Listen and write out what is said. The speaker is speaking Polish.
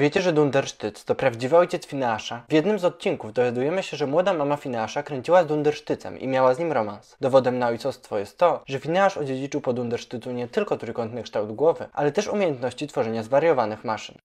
Wiecie, że Dundersztyc to prawdziwy ojciec Finasza? W jednym z odcinków dowiadujemy się, że młoda mama Finasza kręciła z Dundersztycem i miała z nim romans. Dowodem na ojcostwo jest to, że Finasz odziedziczył po Dundersztycu nie tylko trójkątny kształt głowy, ale też umiejętności tworzenia zwariowanych maszyn.